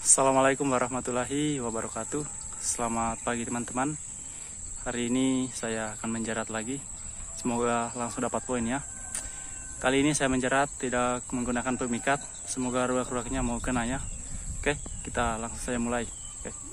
Assalamualaikum warahmatullahi wabarakatuh Selamat pagi teman-teman Hari ini saya akan menjerat lagi Semoga langsung dapat poin ya Kali ini saya menjerat tidak menggunakan pemikat Semoga ruak-ruaknya mau kena ya Oke kita langsung saya mulai Oke